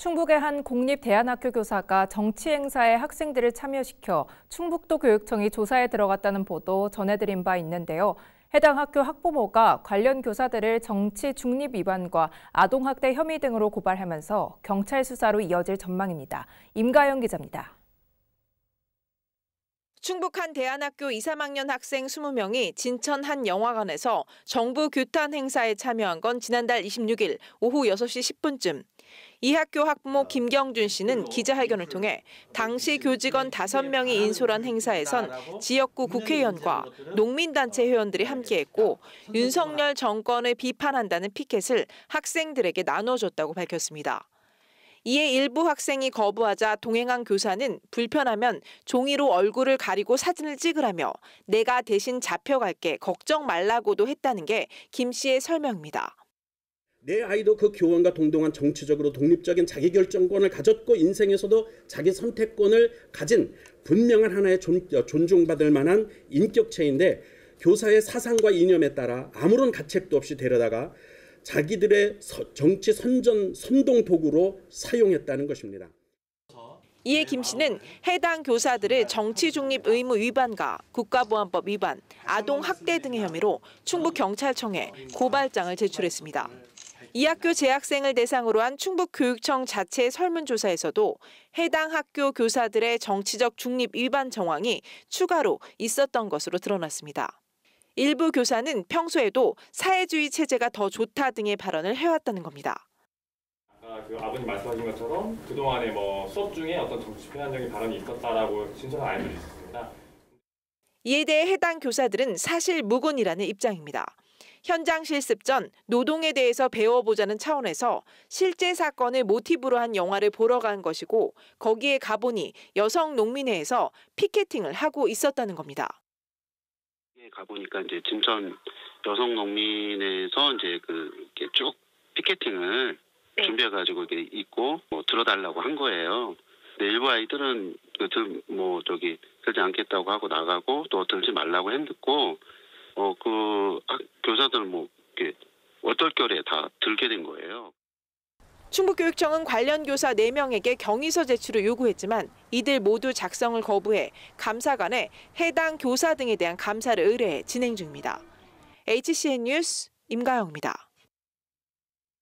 충북의 한 공립대안학교 교사가 정치 행사에 학생들을 참여시켜 충북도 교육청이 조사에 들어갔다는 보도 전해드린 바 있는데요. 해당 학교 학부모가 관련 교사들을 정치 중립 위반과 아동학대 혐의 등으로 고발하면서 경찰 수사로 이어질 전망입니다. 임가영 기자입니다. 충북 한 대안학교 2, 3학년 학생 20명이 진천 한 영화관에서 정부 규탄 행사에 참여한 건 지난달 26일 오후 6시 10분쯤. 이 학교 학부모 김경준 씨는 기자회견을 통해 당시 교직원 5명이 인솔한 행사에선 지역구 국회의원과 농민단체 회원들이 함께했고 윤석열 정권을 비판한다는 피켓을 학생들에게 나눠줬다고 밝혔습니다. 이에 일부 학생이 거부하자 동행한 교사는 불편하면 종이로 얼굴을 가리고 사진을 찍으라며 내가 대신 잡혀갈게 걱정 말라고도 했다는 게 김 씨의 설명입니다. 내 아이도 그 교원과 동등한 정치적으로 독립적인 자기결정권을 가졌고 인생에서도 자기 선택권을 가진 분명한 하나의 존, 어, 존중받을 만한 인격체인데 교사의 사상과 이념에 따라 아무런 가책도 없이 데려다가 자기들의 서, 정치 선전 선동 도구로 사용했다는 것입니다. 이에 김 씨는 해당 교사들을 정치 중립 의무 위반과 국가보안법 위반, 아동 학대 등의 혐의로 충북 경찰청에 고발장을 제출했습니다. 이 학교 재학생을 대상으로 한 충북교육청 자체 설문조사에서도 해당 학교 교사들의 정치적 중립 위반 정황이 추가로 있었던 것으로 드러났습니다. 일부 교사는 평소에도 사회주의 체제가 더 좋다 등의 발언을 해왔다는 겁니다. 아그 아버님 말씀하신 것처럼 그동안에 뭐 수업 중에 어떤 정치 편향적인 발언이 있었다라고 진솔한 알려드렸습니다. 이에 대해 해당 교사들은 사실 무근이라는 입장입니다. 현장 실습 전 노동에 대해서 배워보자는 차원에서 실제 사건을 모티브로 한 영화를 보러 간 것이고 거기에 가보니 여성 농민회에서 피켓팅을 하고 있었다는 겁니다. 예, 가보니까 이제 진천 여성 농민회에서 이제 그쭉 피켓팅을 네. 준비해가지고 이게 있고 뭐 들어달라고 한 거예요. 근데 일부 아이들은 그뭐 저기 들지 않겠다고 하고 나가고 또 들지 말라고 했고 어그 아, 교사들 뭐 이렇게 얼떨결에다 들게 된 거예요. 충북교육청은 관련 교사 4명에게 경위서 제출을 요구했지만 이들 모두 작성을 거부해 감사관에 해당 교사 등에 대한 감사를 의뢰해 진행 중입니다. HCN 뉴스 임가영입니다.